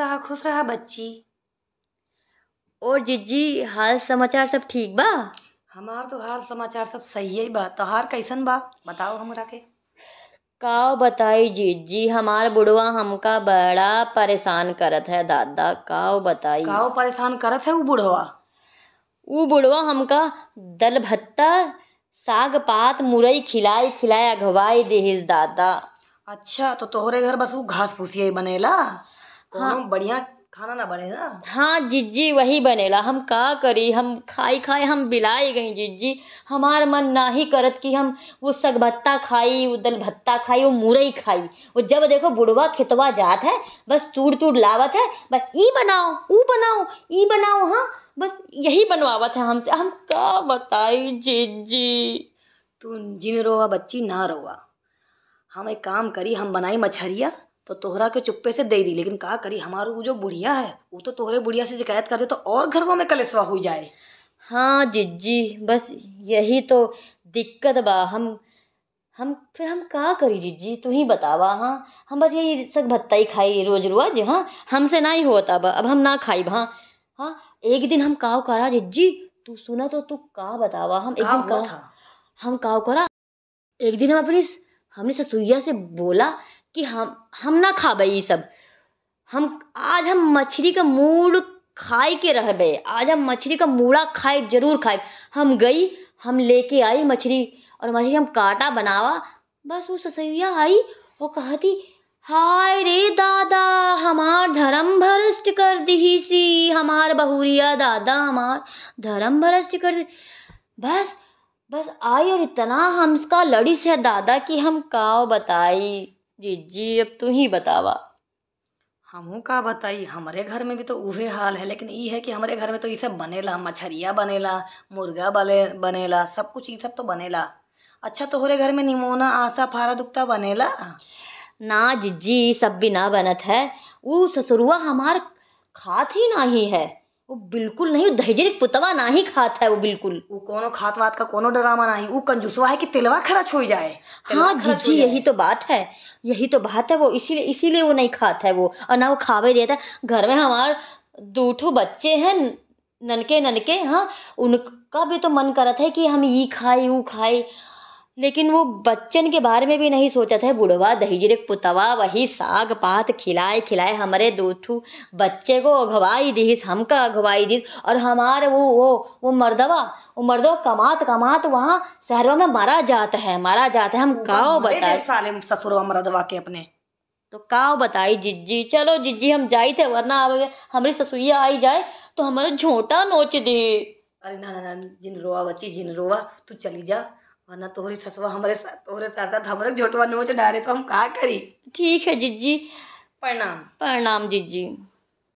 रहा खुश रहा बच्ची और जिज्जी हाल समाचार सब ठीक बा हमार तो हाल समाचार सब सही है बा हार कैसन बा बताओ हमरा के का बताई जीजी हमार बुढ़वा हमका बड़ा परेशान करत है दादा का बताई का परेशान करत है वो बुढ़वा वो बुढ़वा हमका दल भत्ता साग पात मुरई खिलाई खिलाए अगवाई देहिस दादा अच्छा तो तोहरे घर बस वो घास फूसिया बनेला तो हाँ बढ़िया खाना ना बने ना हाँ जिज्जी वही बनेला हम का करी हम खाई खाई हम बिलाई गई जिज्जी हमार मन ना ही करत कि हम वो सग भत्ता खाई वो दल भत्ता खाई वो मुरई खाई वो जब देखो बुढ़वा खेतवा जात है बस तूड़ तूड़ लावत है बस ई बनाओ ऊ बनाओ ई बनाओ हाँ बस यही बनवावत है हमसे हम का बताई जिज्जी तू जिन रोवा बच्ची ना रोवा हम एक काम करी हम बनाई मछरिया तो तोहरा के चुप्पे से दे दी लेकिन कहा करी हमारे वो जो बुढ़िया है वो तो तोहरे बुढ़िया से शिकायत कर दे तो और घरों में कलेसवा हो जाए हाँ जिज्जी बस यही तो दिक्कत बा हम हम फिर हम कहा करी जिज्जी तू ही बतावा हाँ हम बस यही सग भत्ता ही खाई रोज रुआ जी हाँ हमसे ना ही होता बा अब हम ना खाई हाँ हाँ एक दिन हम काव करा जिज्जी तू सुना तो तू कहा बतावा हम एक दिन का हम काव करा एक दिन हम अपनी हमने ससुईया से बोला कि हम हम ना खाबै ये सब हम आज हम मछली का मूड़ खाए के रह गए आज हम मछली का मूड़ा खाए जरूर खाए हम गई हम लेके आई मछली और मछली हम काटा बनावा बस वो ससैया आई वो कहती हाय रे दादा हमार धर्म भ्रष्ट कर दी सी हमार बहुरिया दादा हमार धर्म भ्रष्ट कर दी बस बस आई और इतना हम इसका लड़ी से दादा कि हम का बताई जी जी अब तू ही बतावा हमू का बताई हमारे घर में भी तो उहे हाल है लेकिन ये है कि हमारे घर में तो ये सब बनेला मछरिया बनेला मुर्गा बने बनेला सब कुछ ये सब तो बनेला अच्छा तोहरे घर में निमोना आशा फारा दुखता बनेला ना जिज्जी सब भी ना बनत है वो ससुरुआ हमार खात ही ना ही है वो बिल्कुल नहीं दहेजे पुतवा ना ही खात है वो बिल्कुल वो कोनो खात वात का कोनो डरामा ना ही वो कंजूसवा है कि तिलवा खर्च हो जाए हाँ जी जी यही तो बात है यही तो बात है वो इसीलिए इसीलिए वो नहीं खात है वो और ना वो खावे देता घर में हमारे दो बच्चे हैं ननके ननके हाँ उनका भी तो मन करत है कि हम ये खाए वो खाए लेकिन वो बच्चन के बारे में भी नहीं सोचा था बुढ़वा दहीजरे पुतवा वही साग पात खिलाए खिलाए हमारे दो ठू बच्चे को अगवाई दीस हमका अगवाई दीस और हमारे वो वो वो मर्दवा वो मर्दवा कमात कमात वहाँ शहरों में मारा जाता है मारा जाता है हम गाँव बताए साले ससुरवा मर्दवा के अपने तो काव बताई जिज्जी चलो जिज्जी हम जाई थे वरना अब हमारी ससुईया आई जाए तो हमारा झोटा नोच दे अरे ना ना ना जिन रोवा बच्ची जिन रोवा तू चली जा वरना तोहरी ससुआ हमारे साथ तोहरे साथ साथ हमारे झोटवा नोच डाले तो हम कहा करी ठीक है जीजी प्रणाम प्रणाम जीजी